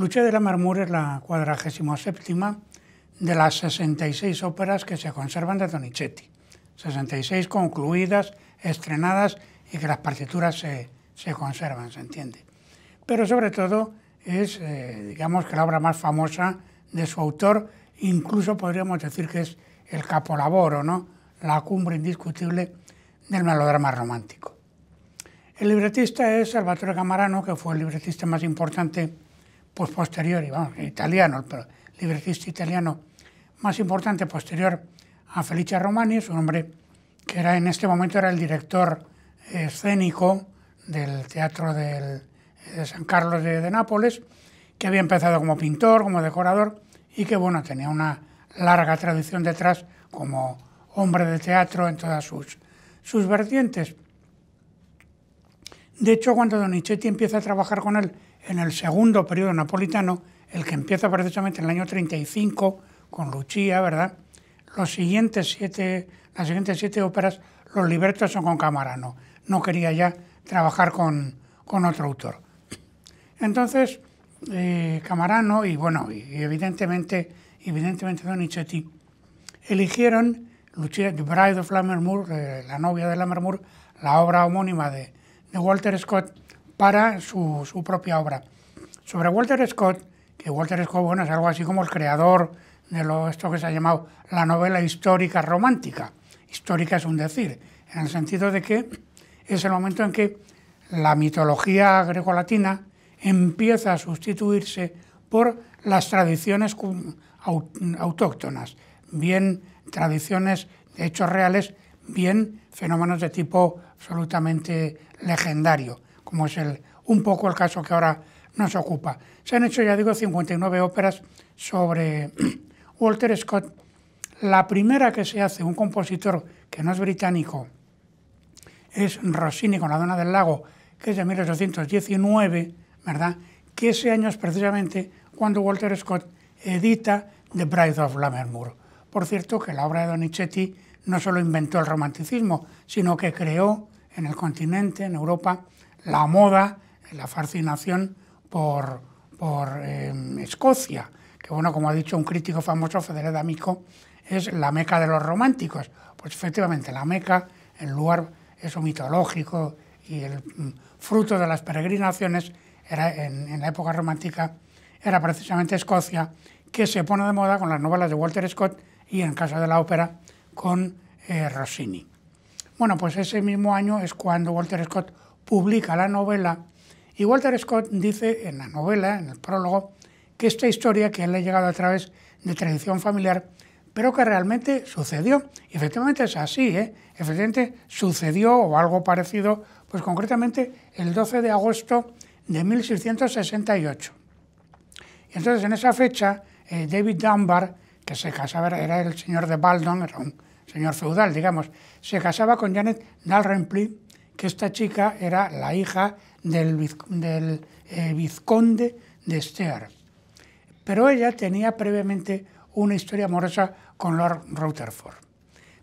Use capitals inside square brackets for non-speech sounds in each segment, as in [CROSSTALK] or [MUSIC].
Lucha de la Marmura es la cuadragésima séptima de las 66 óperas que se conservan de Donizetti, 66 concluidas, estrenadas y que las partituras se, conservan, se entiende. Pero sobre todo es, eh, digamos, que la obra más famosa de su autor, incluso podríamos decir que es el capolaboro, ¿no? la cumbre indiscutible del melodrama romántico. El libretista es Salvatore Camarano, que fue el libretista más importante pues y vamos, italiano, el libretista italiano más importante posterior a Felice Romani, su hombre que era en este momento era el director escénico del Teatro del, de San Carlos de, Nápoles, que había empezado como pintor, como decorador y que bueno, tenía una larga tradición detrás como hombre de teatro en todas sus, sus vertientes. De hecho, cuando Donizetti empieza a trabajar con él en el segundo periodo napolitano, el que empieza precisamente en el año 35 con Lucia, ¿verdad? Los siguientes siete, las siguientes siete óperas, los libretos son con Camarano. No quería ya trabajar con, con otro autor. Entonces, eh, Camarano y bueno, y evidentemente, evidentemente Donizetti eligieron Lucia, The Bride of Lammermoor, eh, la novia de Lammermoor, la obra homónima de Walter Scott, para su, propia obra. Sobre Walter Scott, que Walter Scott bueno, es algo así como el creador de lo, esto que se ha llamado la novela histórica romántica. Histórica es un decir, en el sentido de que es el momento en que la mitología grecolatina empieza a sustituirse por las tradiciones autóctonas, bien tradiciones de hechos reales, bien fenómenos de tipo absolutamente legendario como es un poco el caso que ahora nos ocupa. Se han hecho, ya digo, 59 óperas sobre [CLEARS THROAT] Walter Scott. La primera que se hace, un compositor que no es británico, es Rossini con la Dona del Lago, que es de 1819, ¿verdad? Que ese año es precisamente cuando Walter Scott edita The Bride of Lammermoor. Por cierto, que la obra de Donizetti no solo inventó el romanticismo, sino que creó en el continente, en Europa, la moda, la fascinación por, em, Escocia, que bueno, como ha dicho un crítico famoso, Federico D'Amico, es la meca de los románticos. Pues efectivamente, la meca, el lugar eso mitológico y el mm, fruto de las peregrinaciones era, en, la época romántica era precisamente Escocia, que se pone de moda con las novelas de Walter Scott y en Casa de la ópera con eh, Rossini. Bueno, pues ese mismo año es cuando Walter Scott publica la novela, y Walter Scott dice en la novela, en el prólogo, que esta historia que él le ha llegado a través de tradición familiar, pero que realmente sucedió. Y efectivamente es así, ¿eh? efectivamente sucedió o algo parecido, pues concretamente el 12 de agosto de 1668. entonces en esa fecha eh, David Dunbar, que se casaba, era el señor de Baldon, era un señor feudal, digamos, se casaba con Janet Dalrymple, que esta chica era la hija del, eh, vizconde de Stear, Pero ella tenía previamente una historia amorosa con Lord Rutherford.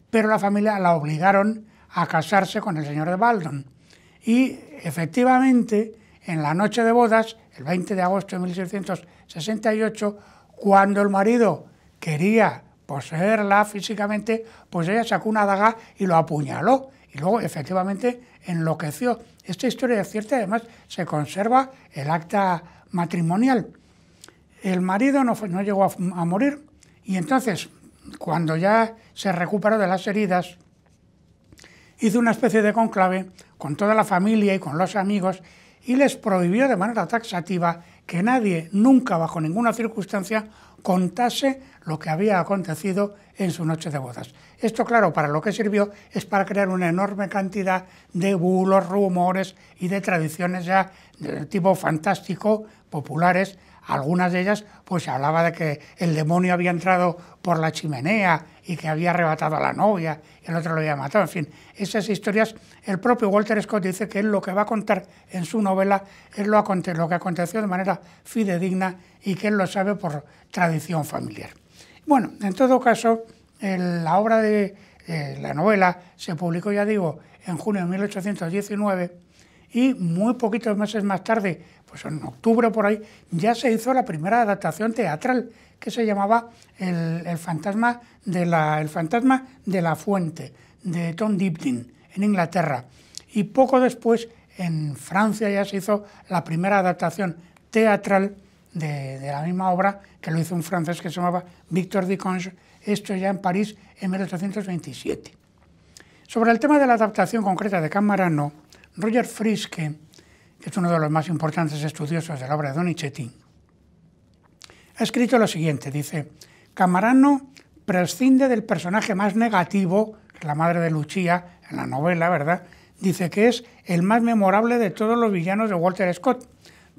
Pero la familia la obligaron a casarse con el señor de Baldon. Y efectivamente, en la noche de bodas, el 20 de agosto de 1668, cuando el marido quería poseerla físicamente, pues ella sacó una daga y lo apuñaló. Y luego, efectivamente, enloqueció. Esta historia es cierta, además se conserva el acta matrimonial. El marido no, llegó a morir y entonces, cuando ya se recuperó de las heridas, hizo una especie de conclave con toda la familia y con los amigos y les prohibió de manera taxativa que nadie, nunca bajo ninguna circunstancia, contase lo que había acontecido en su noche de bodas. Esto, claro, para lo que sirvió es para crear una enorme cantidad de bulos, rumores y de tradiciones ya de tipo fantástico, populares, algunas de ellas, pues se hablaba de que el demonio había entrado por la chimenea y que había arrebatado a la novia, y el otro lo había matado. En fin, esas historias, el propio Walter Scott dice que él lo que va a contar en su novela es lo, lo que aconteció de manera fidedigna y que él lo sabe por tradición familiar. Bueno, en todo caso, la obra de eh, la novela se publicó, ya digo, en junio de 1819 y muy poquitos meses más tarde pues en octubre por ahí, ya se hizo la primera adaptación teatral que se llamaba El, fantasma, de la, el fantasma de la fuente, de Tom Dibdin, en Inglaterra. Y poco después, en Francia, ya se hizo la primera adaptación teatral de, la misma obra, que lo hizo un francés que se llamaba Victor de Duconge, esto ya en París en 1827. Sobre el tema de la adaptación concreta de Camarano, Roger Friske, que es uno de los más importantes estudiosos de la obra de Donizetti, ha escrito lo siguiente, dice, Camarano prescinde del personaje más negativo, la madre de Lucia en la novela, ¿verdad? Dice que es el más memorable de todos los villanos de Walter Scott,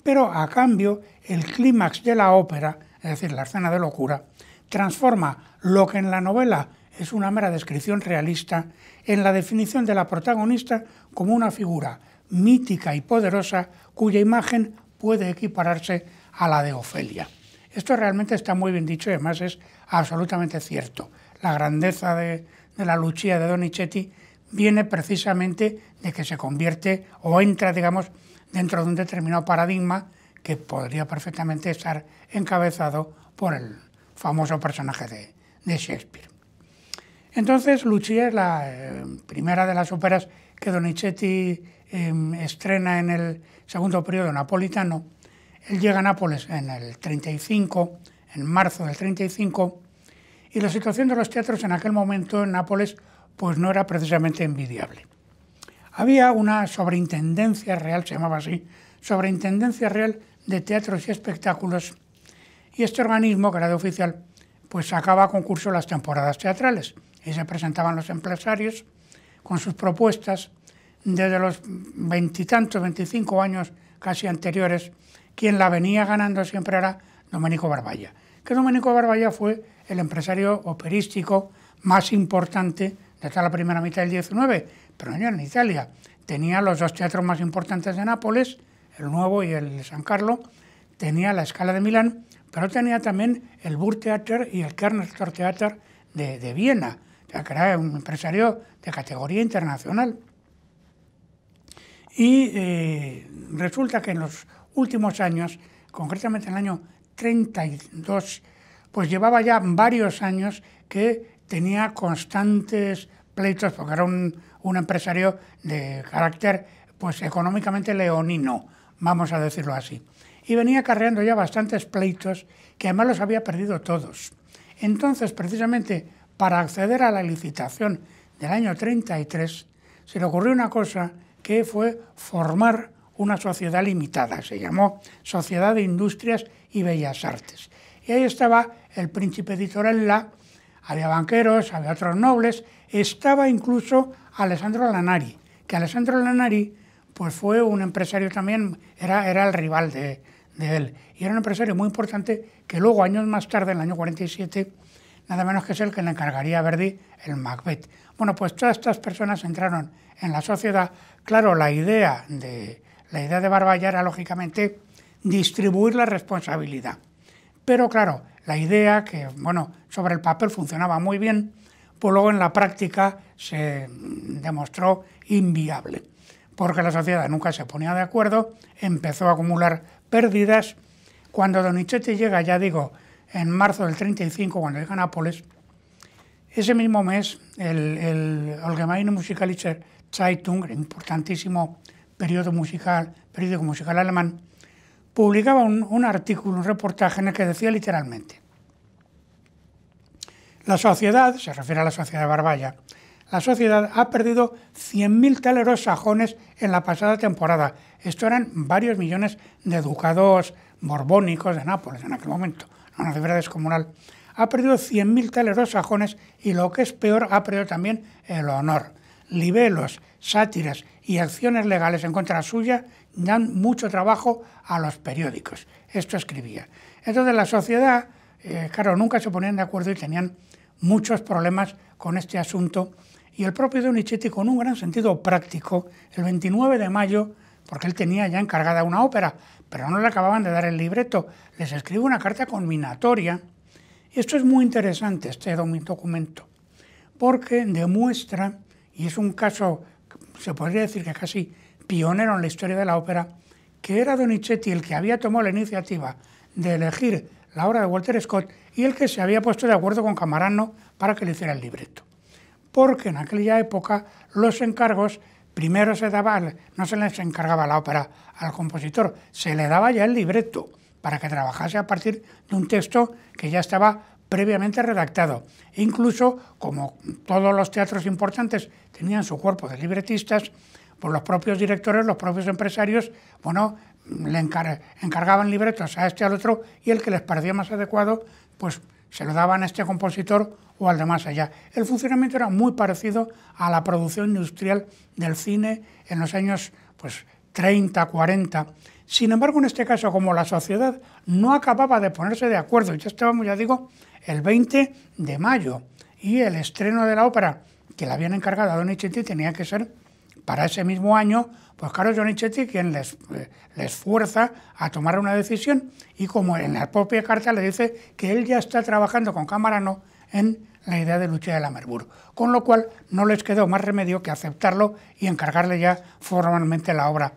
pero a cambio el clímax de la ópera, es decir, la escena de locura, transforma lo que en la novela es una mera descripción realista en la definición de la protagonista como una figura mítica y poderosa cuya imagen puede equipararse a la de Ofelia. Esto realmente está muy bien dicho y además es absolutamente cierto. La grandeza de, la Lucia de Donizetti viene precisamente de que se convierte o entra, digamos, dentro de un determinado paradigma que podría perfectamente estar encabezado por el famoso personaje de, Shakespeare. Entonces, Lucia es la eh, primera de las óperas que Donizetti Em, estrena en el segundo periodo napolitano. Él llega a Nápoles en el 35, en marzo del 35, y la situación de los teatros en aquel momento en Nápoles pues no era precisamente envidiable. Había una sobreintendencia real, se llamaba así, Sobreintendencia Real de Teatros y Espectáculos, y este organismo, que era de oficial, pues sacaba a concurso las temporadas teatrales, y se presentaban los empresarios con sus propuestas, desde los veintitantos, veinticinco años casi anteriores, quien la venía ganando siempre era Domenico Barballa. Que Domenico Barballa fue el empresario operístico más importante ...hasta la primera mitad del 19, pero no en Italia. Tenía los dos teatros más importantes de Nápoles, el Nuevo y el San Carlo, tenía la Escala de Milán, pero tenía también el Burgtheater y el Kernstor Theater de, de Viena, ...ya que era un empresario de categoría internacional. Y eh, resulta que en los últimos años, concretamente en el año 32, pues llevaba ya varios años que tenía constantes pleitos, porque era un, empresario de carácter pues económicamente leonino, vamos a decirlo así. Y venía carreando ya bastantes pleitos que además los había perdido todos. Entonces, precisamente para acceder a la licitación del año 33, se le ocurrió una cosa que fue formar una sociedad limitada, se llamó Sociedad de Industrias y Bellas Artes. Y ahí estaba el príncipe de había banqueros, había otros nobles, estaba incluso Alessandro Lanari, que Alessandro Lanari pues fue un empresario también, era, era el rival de, de él, y era un empresario muy importante que luego, años más tarde, en el año 47, nada menos que es el que le encargaría a Verdi el Macbeth. Bueno, pues todas estas personas entraron en la sociedad. Claro, la idea de, la idea de era, lógicamente, distribuir la responsabilidad. Pero claro, la idea que, bueno, sobre el papel funcionaba muy bien, pues luego en la práctica se demostró inviable, porque la sociedad nunca se ponía de acuerdo, empezó a acumular pérdidas. Cuando Donizetti llega, ya digo, en marzo del 35, cuando llega a Nápoles, ese mismo mes, el, el Allgemeine Musikalische Zeitung, importantísimo periódico musical, periódico alemán, publicaba un, un artículo, un reportaje en el que decía literalmente, la sociedad, se refiere a la sociedad de Barbaya, la sociedad ha perdido 100.000 taleros sajones en la pasada temporada. Esto eran varios millones de ducados borbónicos de Nápoles en aquel momento, una cifra descomunal. Ha perdido 100.000 teleros sajones y lo que es peor, ha perdido también el honor. Libelos, sátiras y acciones legales en contra suya dan mucho trabajo a los periódicos. Esto escribía. Entonces la sociedad, eh, claro, nunca se ponían de acuerdo y tenían muchos problemas con este asunto. Y el propio Donizetti, con un gran sentido práctico, el 29 de mayo, porque él tenía ya encargada una ópera, pero no le acababan de dar el libreto. Les escribe una carta combinatoria. Esto es muy interesante, este documento, porque demuestra, y es un caso, se podría decir que casi pionero en la historia de la ópera, que era Donizetti el que había tomado la iniciativa de elegir la obra de Walter Scott y el que se había puesto de acuerdo con Camarano para que le hiciera el libreto. Porque en aquella época los encargos primero se daba, no se les encargaba la ópera al compositor, se le daba ya el libreto para que trabajase a partir de un texto que ya estaba previamente redactado. incluso, como todos los teatros importantes tenían su cuerpo de libretistas, por pues los propios directores, los propios empresarios, bueno, le encargaban libretos a este al otro y el que les parecía más adecuado, pues se lo daban a este compositor o al de más allá. El funcionamiento era muy parecido a la producción industrial del cine en los años pues, 30, 40. Sin embargo, en este caso, como la sociedad no acababa de ponerse de acuerdo, ya estábamos, ya digo, el 20 de mayo, y el estreno de la ópera que la habían encargado a Donizetti tenía que ser para ese mismo año, pues claro, Donichetti, quien les, eh, les fuerza a tomar una decisión y como en la propia carta le dice que él ya está trabajando con Camarano en la idea de Lucha de la Merbur, con lo cual no les quedó más remedio que aceptarlo y encargarle ya formalmente la obra.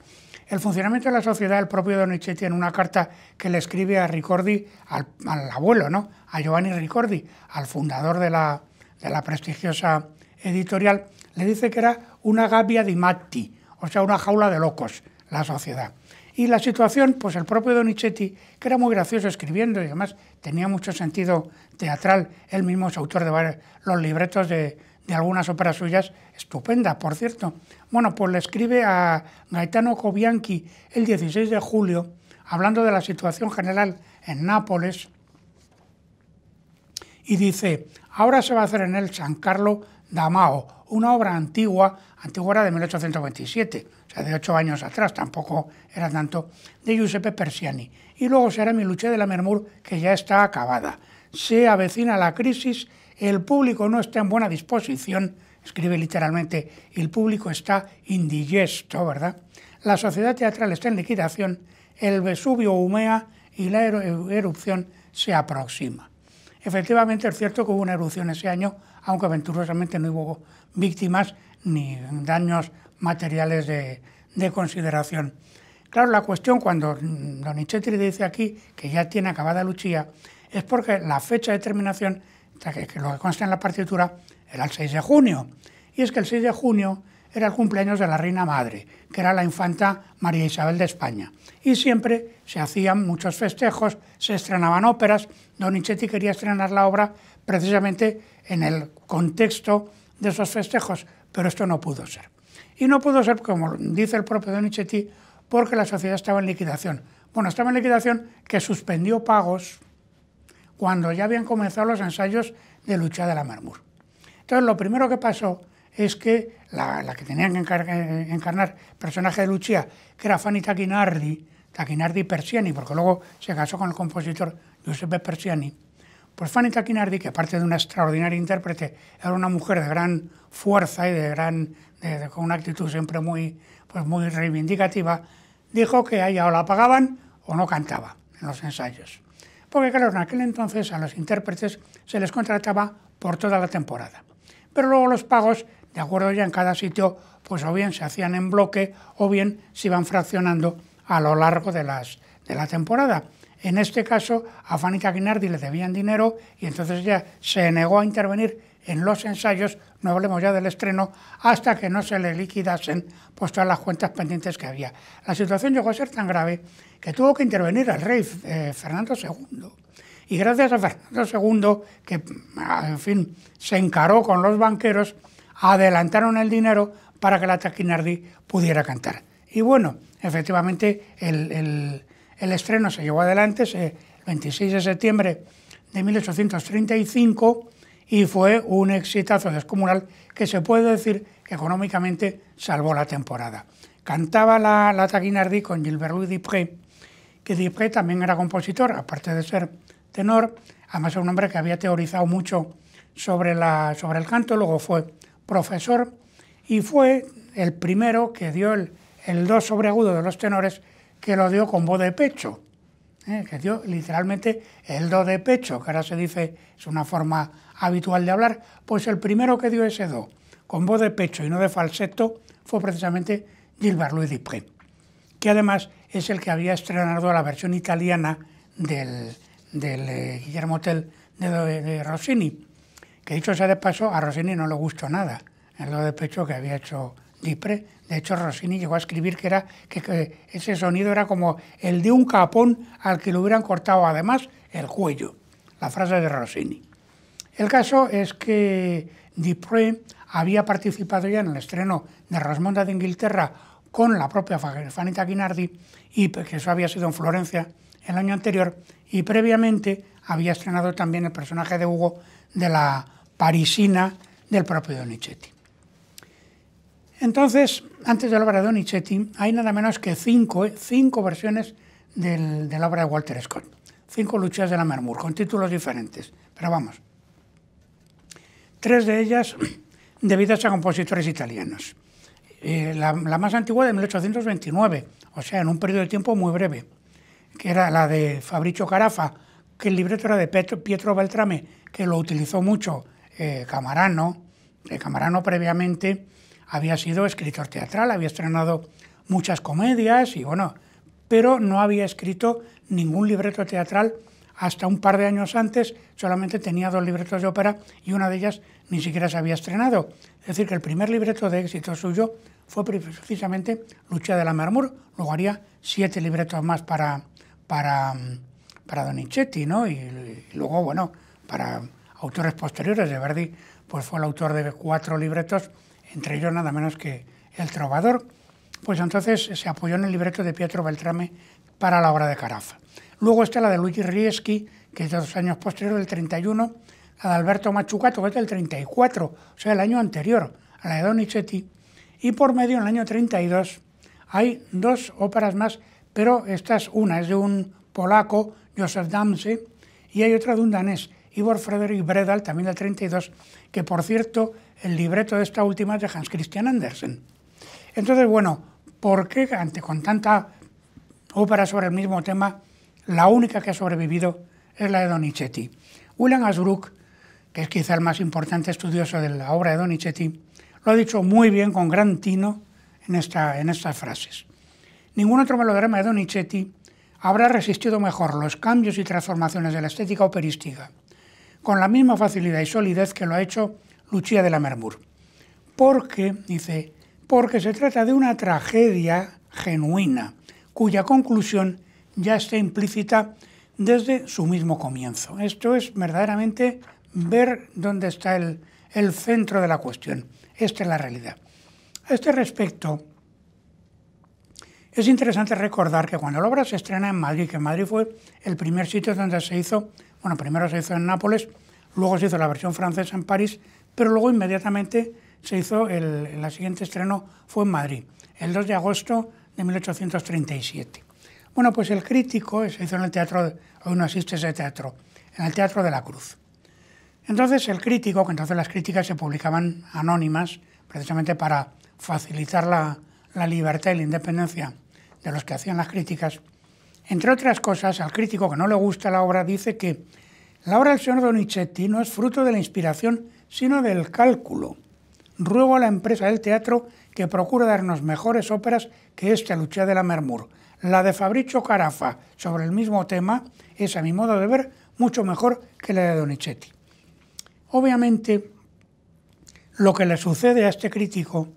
El funcionamiento de la sociedad, el propio Donizetti en una carta que le escribe a Ricordi, al, abuelo, ¿no? a Giovanni Ricordi, al fundador de la, de la prestigiosa editorial, le dice que era una gabbia di matti, o sea, una jaula de locos, la sociedad. Y la situación, pues el propio Donizetti, que era muy gracioso escribiendo y además tenía mucho sentido teatral, él mismo es autor de los libretos de, de algunas óperas suyas, estupenda, por cierto. Bueno, pues le escribe a Gaetano Cobianchi el 16 de julio, hablando de la situación general en Nápoles, y dice, ahora se va a hacer en el San Carlo Damao, una obra antigua, antigua era de 1827, o sea, de ocho años atrás, tampoco era tanto, de Giuseppe Persiani. Y luego será Mi lucha de la Mermur, que ya está acabada. Se avecina la crisis, el público no está en buena disposición, escribe literalmente, el público está indigesto, ¿verdad? La sociedad teatral está en liquidación, el Vesubio humea y la erupción se aproxima. Efectivamente, es cierto que hubo una erupción ese año, aunque venturosamente no hubo víctimas ni daños materiales de, consideración. Claro, la cuestión cuando Donizetti dice aquí que ya tiene acabada Lucía es porque la fecha de terminación, que, que lo que consta en la partitura, era el 6 de junio. Y es que el 6 de junio era el cumpleaños de la reina madre, que era la infanta María Isabel de España. Y siempre se hacían muchos festejos, se estrenaban óperas. Donizetti quería estrenar la obra precisamente en el contexto de esos festejos, pero esto no pudo ser. Y no pudo ser, como dice el propio Donizetti, porque la sociedad estaba en liquidación. Bueno, estaba en liquidación que suspendió pagos cuando ya habían comenzado los ensayos de lucha de la Marmur. Entonces, lo primero que pasó es que la, que tenían que encarnar personaje de Lucia, que era Fanny Taquinardi, Taquinardi Persiani, porque luego se casó con el compositor Giuseppe Persiani, pues Fanny Taquinardi, que aparte de una extraordinaria intérprete, era una mujer de gran fuerza y de gran, con una actitud siempre muy, pues muy reivindicativa, dijo que ella o la pagaban o no cantaba en los ensayos. Porque claro, en aquel entonces a los intérpretes se les contrataba por toda la temporada. Pero luego los pagos, de acuerdo ya en cada sitio, pues o bien se hacían en bloque o bien se iban fraccionando a lo largo de la temporada. En este caso, a Fanny Taquinardi le debían dinero y entonces ella se negó a intervenir en los ensayos, no hablemos ya del estreno, hasta que no se le liquidasen pues, todas las cuentas pendientes que había. La situación llegó a ser tan grave que tuvo que intervenir el rey eh, Fernando II. Y gracias a Fernando II, que en fin, se encaró con los banqueros, adelantaron el dinero para que la Taquinardi pudiera cantar. Y bueno, efectivamente, el el estreno se llevó adelante el 26 de septiembre de 1835 y fue un exitazo descomunal que se puede decir que económicamente salvó la temporada. Cantaba la, la Taguinardi con Gilbert Louis Dupré, que Dupré también era compositor, aparte de ser tenor, además era un hombre que había teorizado mucho sobre, la, sobre el canto, luego fue profesor y fue el primero que dio el, dos do sobre agudo de los tenores que lo dio con voz de pecho, ¿eh? que dio literalmente el do de pecho, que ahora se dice, es una forma habitual de hablar, pues el primero que dio ese do con voz de pecho y no de falseto fue precisamente Gilbert Louis Dupré, que además es el que había estrenado la versión italiana del, del eh, Guillermo Tell de, de, Rossini, que dicho sea de paso, a Rossini no le gustó nada el do de pecho que había hecho de hecho, Rossini llegó a escribir que, ese sonido era como el de un capón al que le hubieran cortado además el cuello, la frase de Rossini. El caso es que Dupré había participado ya en el estreno de Rasmonda de Inglaterra con la propia Fanita Guinardi, y que eso había sido en Florencia el año anterior, y previamente había estrenado también el personaje de Hugo de la parisina del propio Donizetti. Entonces, antes de la obra de Donizetti, hay nada menos que cinco, eh, versiones de la obra de Walter Scott. Cinco luchas de la Mermur, con títulos diferentes, pero vamos. Tres de ellas [CLEARS THROAT] debidas a compositores italianos. Eh, la, más antigua de 1829, o sea, en un periodo de tiempo muy breve, que era la de Fabricio Carafa, que el libreto era de Pietro, Beltrame, que lo utilizó mucho eh, Camarano, Camarano previamente había sido escritor teatral, había estrenado muchas comedias y bueno, pero no había escrito ningún libreto teatral hasta un par de años antes, solamente tenía dos libretos de ópera y una de ellas ni siquiera se había estrenado. Es decir, que el primer libreto de éxito suyo fue precisamente Lucha de la Mermur, luego haría siete libretos más para, para, para Donizetti, ¿no? Y, luego, bueno, para autores posteriores de Verdi, pues fue el autor de cuatro libretos entre ellos nada menos que El Trovador, pues entonces se apoyó en el libreto de Pietro Beltrame para la obra de Carafa. Luego está la de Luigi Rieschi, que es de dos años posterior, del 31, la de Alberto Machucato, que es del 34, o sea, el año anterior a la de Donizetti, y por medio, en el año 32, hay dos óperas más, pero esta es una, es de un polaco, Josef Damse, y hay otra de un danés, Ivor Frederick Bredal, también del 32, que por cierto el libreto de esta última es de Hans Christian Andersen. Entonces, bueno, ¿por qué ante, con tanta ópera sobre el mismo tema, la única que ha sobrevivido es la de Donizetti? William Asbrook, que es quizá el más importante estudioso de la obra de Donizetti, lo ha dicho muy bien con gran tino en, esta, en estas frases. Ningún otro melodrama de Donizetti habrá resistido mejor los cambios y transformaciones de la estética operística, con la misma facilidad y solidez que lo ha hecho Lucía de la Mermur. Porque, dice, porque se trata de una tragedia genuina, cuya conclusión ya está implícita desde su mismo comienzo. Esto es verdaderamente ver dónde está el, el centro de la cuestión. Esta es la realidad. A este respecto, es interesante recordar que cuando la obra se estrena en Madrid, que Madrid fue el primer sitio donde se hizo, bueno, primero se hizo en Nápoles, luego se hizo la versión francesa en París pero luego inmediatamente se hizo el, siguiente estreno fue en Madrid, el 2 de agosto de 1837. Bueno, pues el crítico eh, se hizo en el teatro, hoy no asiste ese teatro, en el Teatro de la Cruz. Entonces el crítico, que entonces las críticas se publicaban anónimas, precisamente para facilitar la, la libertad y la independencia de los que hacían las críticas, entre otras cosas, al crítico que no le gusta la obra dice que la obra del señor Donizetti no es fruto de la inspiración sino del cálculo. Ruego a la empresa del teatro que procure darnos mejores óperas que esta Lucha de la Mermur. La de Fabricio Carafa sobre el mismo tema es, a mi modo de ver, mucho mejor que la de Donizetti. Obviamente, lo que le sucede a este crítico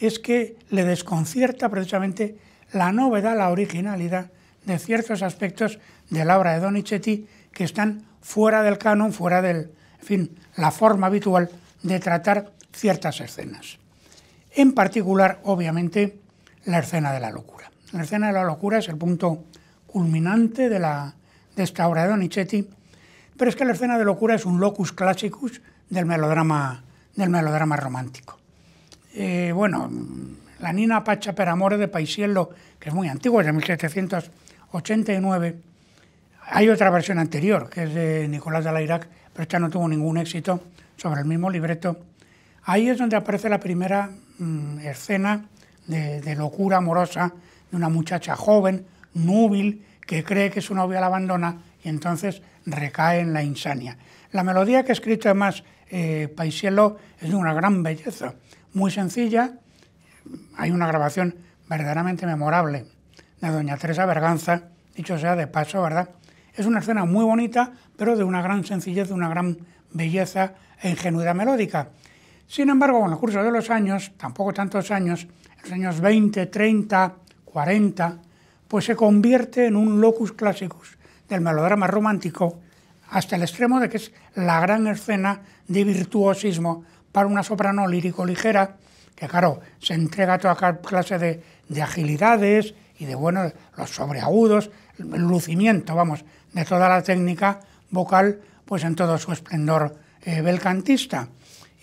es que le desconcierta precisamente la novedad, la originalidad de ciertos aspectos de la obra de Donizetti que están fuera del canon, fuera del, en fin, la forma habitual de tratar ciertas escenas. En particular, obviamente, la escena de la locura. La escena de la locura es el punto culminante de, la, de esta obra de Donizetti, pero es que la escena de locura es un locus classicus del melodrama, del melodrama romántico. Eh, bueno, la Nina Pacha per Amore de Paisiello, que es muy antiguo, es de 1789. Hay otra versión anterior, que es de Nicolás de la Irak, pero esta no tuvo ningún éxito, sobre el mismo libreto. Ahí es donde aparece la primera mm, escena de, locura amorosa de una muchacha joven, núbil, que cree que su novia la abandona y entonces recae en la insania. La melodía que ha escrito además eh, Paisielo, es de una gran belleza, muy sencilla. Hay una grabación verdaderamente memorable de doña Teresa Berganza, dicho sea de paso, ¿verdad? Es una escena muy bonita, pero de una gran sencillez, de una gran belleza e ingenuidad melódica. Sin embargo, con el curso de los años, tampoco tantos años, los años 20, 30, 40, pues se convierte en un locus classicus del melodrama romántico hasta el extremo de que es la gran escena de virtuosismo para una soprano lírico ligera, que claro, se entrega a toda clase de, de agilidades y de, bueno, los sobreagudos, el lucimiento, vamos, de toda la técnica vocal, pues en todo su esplendor eh, belcantista.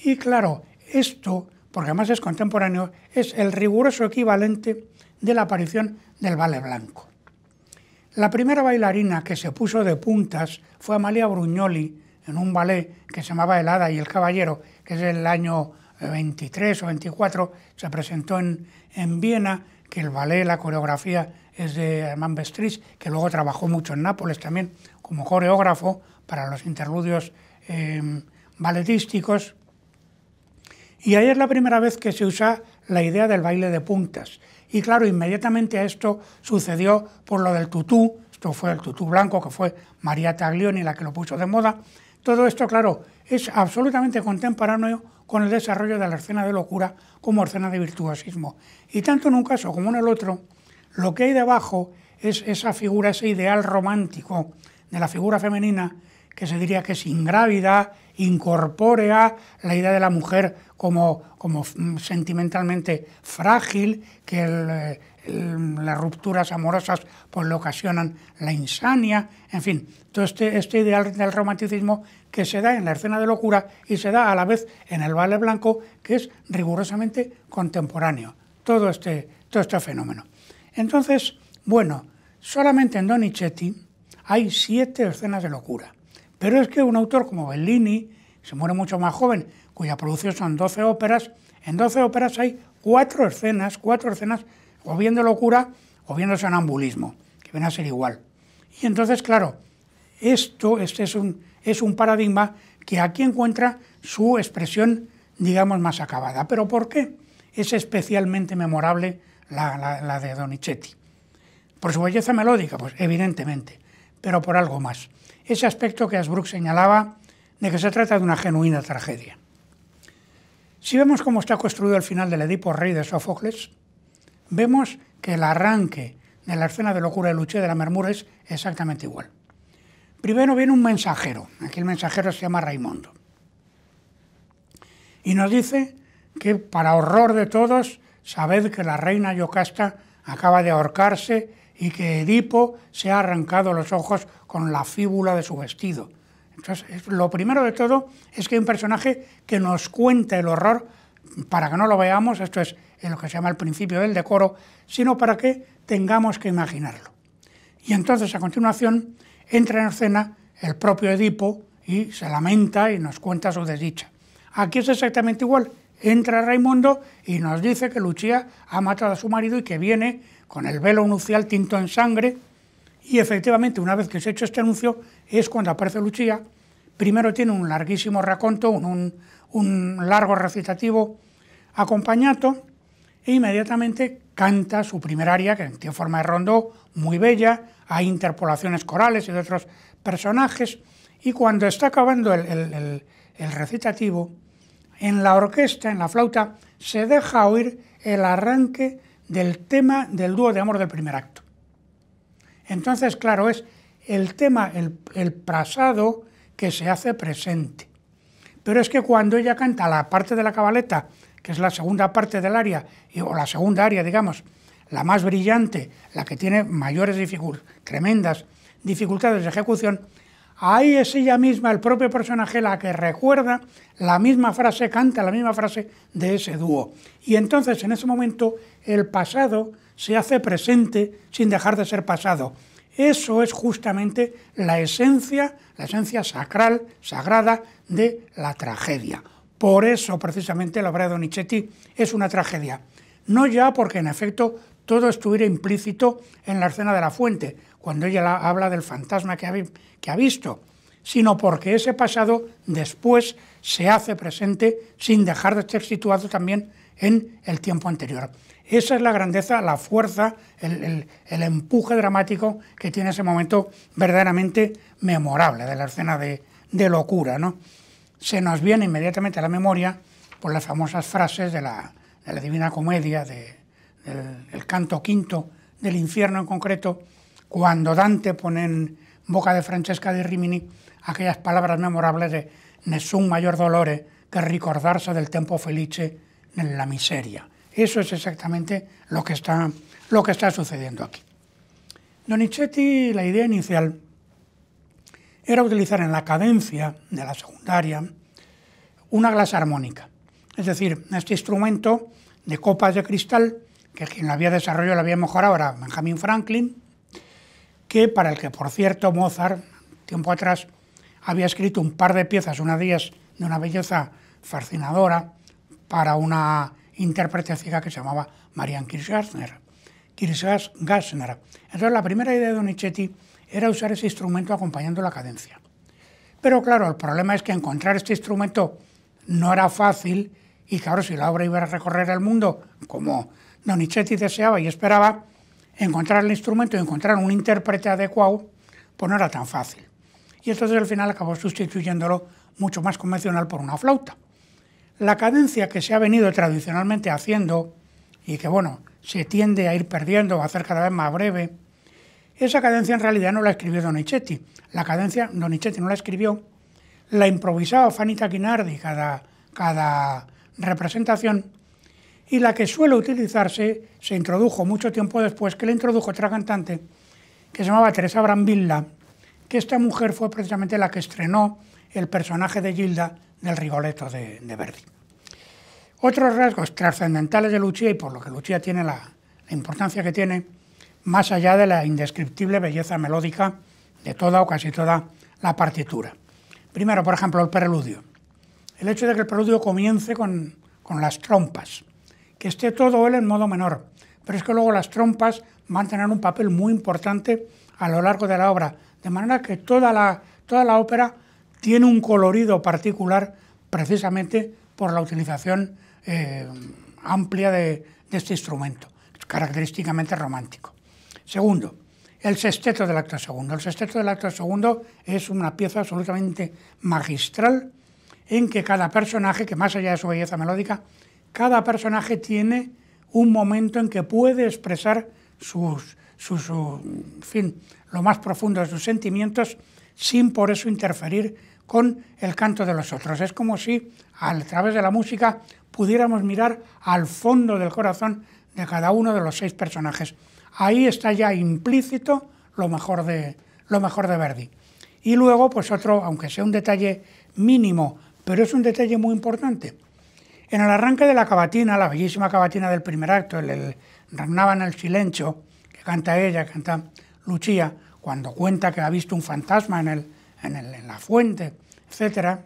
Y claro, esto, porque además es contemporáneo, es el riguroso equivalente de la aparición del ballet blanco. La primera bailarina que se puso de puntas fue Amalia Bruñoli en un ballet que se llamaba El Hada y el Caballero, que es el año 23 eh, o 24, se presentó en, en Viena, que el ballet, la coreografía es de Armand Vestris que luego trabajó mucho en Nápoles también como coreógrafo para los interludios em, balletísticos. Y ahí es la primera vez que se usa la idea del baile de puntas. Y claro, inmediatamente a esto sucedió por lo del tutú, esto fue el tutú blanco que fue María Taglioni la que lo puso de moda. Todo esto, claro, es absolutamente contemporáneo con el desarrollo de la escena de locura como escena de virtuosismo. Y tanto en un caso como en el otro, lo que hay debajo es esa figura, ese ideal romántico de la figura femenina que se diría que es ingrávida, incorpórea, la idea de la mujer como, mm, sentimentalmente frágil, que las rupturas amorosas pues le ocasionan la insania, en fin, todo este, este ideal del romanticismo que se da en la escena de locura y se da a la vez en el vale blanco, que es rigurosamente contemporáneo, todo este, todo este fenómeno. Entonces, bueno, solamente en Donizetti hay siete escenas de locura. Pero es que un autor como Bellini, se muere mucho más joven, cuya producción son 12 óperas, en 12 óperas hay cuatro escenas, cuatro escenas, o bien de locura o bien de sonambulismo, que ven a ser igual. Y entonces, claro, esto este es, un, es un paradigma que aquí encuentra su expresión, digamos, más acabada. ¿Pero por qué es especialmente memorable la, de Donizetti. Por su belleza melódica, pues evidentemente, pero por algo más. Ese aspecto que Asbrook señalaba de que se trata de una genuina tragedia. Si vemos cómo está construido el final del Edipo Rey de Sófocles, vemos que el arranque de la escena de locura de Luché de la Mermura es exactamente igual. Primero viene un mensajero, aquí el mensajero se llama Raimondo, y nos dice que para horror de todos sabed que la reina Yocasta acaba de ahorcarse y que Edipo se ha arrancado los ojos con la fíbula de su vestido. Entonces, lo primero de todo es que hay un personaje que nos cuenta el horror para que no lo veamos, esto es lo que se llama el principio del decoro, sino para que tengamos que imaginarlo. Y entonces, a continuación, entra en escena el propio Edipo y se lamenta y nos cuenta su desdicha. Aquí es exactamente igual entra Raimundo y nos dice que Lucía ha matado a su marido y que viene con el velo nupcial tinto en sangre. Y efectivamente, una vez que se ha hecho este anuncio, es cuando aparece Lucía. Primero tiene un larguísimo raconto, un, largo recitativo acompañado e inmediatamente canta su primer aria, que tiene forma de rondó muy bella, hay interpolaciones corales y de otros personajes, y cuando está acabando el recitativo, en la orquesta, en la flauta, se deja oír el arranque del tema del dúo de amor del primer acto. Entonces, claro, es el tema, el, el pasado que se hace presente. Pero es que cuando ella canta la parte de la cabaleta, que es la segunda parte del área, o la segunda área, digamos, la más brillante, la que tiene mayores dificultades, tremendas dificultades de ejecución, ahí es ella misma, el propio personaje, la que recuerda la misma frase, canta la misma frase de ese dúo. Y entonces en ese momento el pasado se hace presente sin dejar de ser pasado. Eso es justamente la esencia, la esencia sacral, sagrada de la tragedia. Por eso precisamente la obra de Donizetti es una tragedia. No ya porque en efecto todo estuviera implícito en la escena de la fuente, cuando ella habla del fantasma que ha, visto, sino porque ese pasado después se hace presente sin dejar de estar situado también en el tiempo anterior. Esa es la grandeza, la fuerza, el, empuje dramático que tiene ese momento verdaderamente memorable de la escena de, locura. ¿no? Se nos viene inmediatamente a la memoria por las famosas frases de la, de la Divina Comedia de, el, canto quinto del infierno en concreto, cuando Dante pone en boca de Francesca de Rimini aquellas palabras memorables de Nessun mayor dolore que recordarse del tempo felice en la miseria. Eso es exactamente lo que está, lo que está sucediendo aquí. Donizetti, la idea inicial era utilizar en la cadencia de la secundaria una glasa armónica, es decir, este instrumento de copas de cristal que quien lo había desarrollado lo había mejorado era Benjamin Franklin, que para el que, por cierto, Mozart, tiempo atrás, había escrito un par de piezas, una de ellas de una belleza fascinadora, para una intérprete ciega que se llamaba Marianne Kirchgassner. Entonces, la primera idea de Donizetti era usar ese instrumento acompañando la cadencia. Pero claro, el problema es que encontrar este instrumento no era fácil y claro, si la obra iba a recorrer el mundo, como Donizetti deseaba y esperaba encontrar el instrumento y encontrar un intérprete adecuado, pues no era tan fácil. Y entonces al final acabó sustituyéndolo mucho más convencional por una flauta. La cadencia que se ha venido tradicionalmente haciendo y que bueno, se tiende a ir perdiendo o a hacer cada vez más breve, esa cadencia en realidad no la escribió Donichetti. La cadencia Donichetti no la escribió, la improvisaba Fanita Quinardi cada, cada representación y la que suele utilizarse se introdujo mucho tiempo después que la introdujo otra cantante que se llamaba Teresa Brambilla, que esta mujer fue precisamente la que estrenó el personaje de Gilda del Rigoletto de, Verdi. Otros rasgos trascendentales de Lucia, y por lo que Lucia tiene la, la importancia que tiene, más allá de la indescriptible belleza melódica de toda o casi toda la partitura. Primero, por ejemplo, el preludio. El hecho de que el preludio comience con, con las trompas que esté todo él en modo menor. Pero es que luego las trompas van a tener un papel muy importante a lo largo de la obra, de manera que toda la, toda la ópera tiene un colorido particular precisamente por la utilización eh, amplia de, de este instrumento, característicamente romántico. Segundo, el sexteto del acto segundo. El sexteto del acto segundo es una pieza absolutamente magistral en que cada personaje, que más allá de su belleza melódica, cada personaje tiene un momento en que puede expresar sus, fin, lo más profundo de sus sentimientos sin por eso interferir con el canto de los otros. Es como si a través de la música pudiéramos mirar al fondo del corazón de cada uno de los seis personajes. Ahí está ya implícito lo mejor de, lo mejor de Verdi. Y luego, pues otro, aunque sea un detalle mínimo, pero es un detalle muy importante en el arranque de la cavatina, la bellísima cavatina del primer acto, el, Ragnaban el silencio, que canta ella, canta Lucía, cuando cuenta que ha visto un fantasma en, en, la fuente, etc.,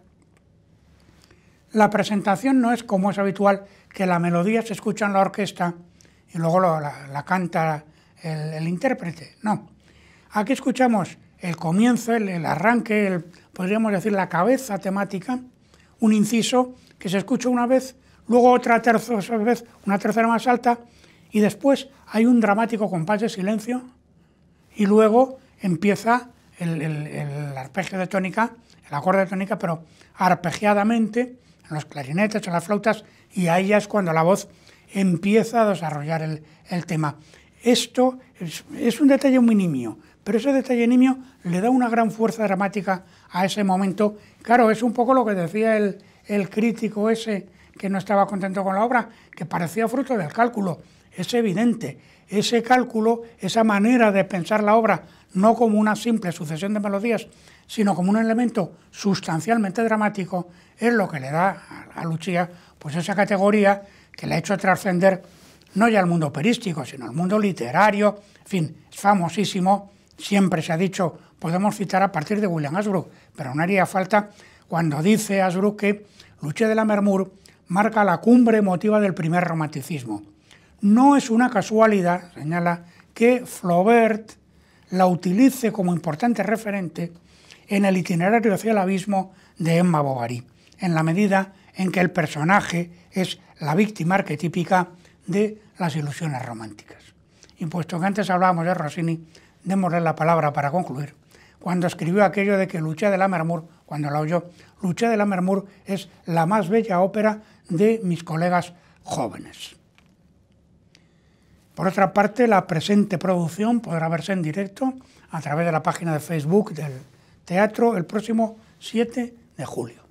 la presentación no es como es habitual, que la melodía se escucha en la orquesta y luego la, canta el, intérprete. No. Aquí escuchamos el comienzo, el, arranque, el, podríamos decir la cabeza temática, un inciso que se escucha una vez, luego otra tercera vez, una tercera más alta, y después hay un dramático compás de silencio, y luego empieza el, arpegio de tónica, el acorde de tónica, pero arpegiadamente, en los clarinetes, en las flautas, y ahí ya es cuando la voz empieza a desarrollar el, tema. Esto es, un detalle muy nimio, pero ese detalle nimio le da una gran fuerza dramática a ese momento. Claro, es un poco lo que decía el, el crítico ese que no estaba contento con la obra, que parecía fruto del cálculo. Es evidente, ese cálculo, esa manera de pensar la obra, no como una simple sucesión de melodías, sino como un elemento sustancialmente dramático, es lo que le da a Lucía pues esa categoría que le ha hecho trascender no ya al mundo operístico, sino al mundo literario, en fin, es famosísimo, siempre se ha dicho, podemos citar a partir de William Ashbrook, pero no haría falta cuando dice Asbrook que Luché de la Mermur marca la cumbre emotiva del primer romanticismo. No es una casualidad, señala, que Flaubert la utilice como importante referente en el itinerario hacia el abismo de Emma Bovary, en la medida en que el personaje es la víctima arquetípica de las ilusiones románticas. Y puesto que antes hablábamos de Rossini, démosle la palabra para concluir cuando escribió aquello de que Lucha de la Mermur, cuando la oyó, Lucha de la Mermur es la más bella ópera de mis colegas jóvenes. Por otra parte, la presente producción podrá verse en directo a través de la página de Facebook del teatro el próximo 7 de julio.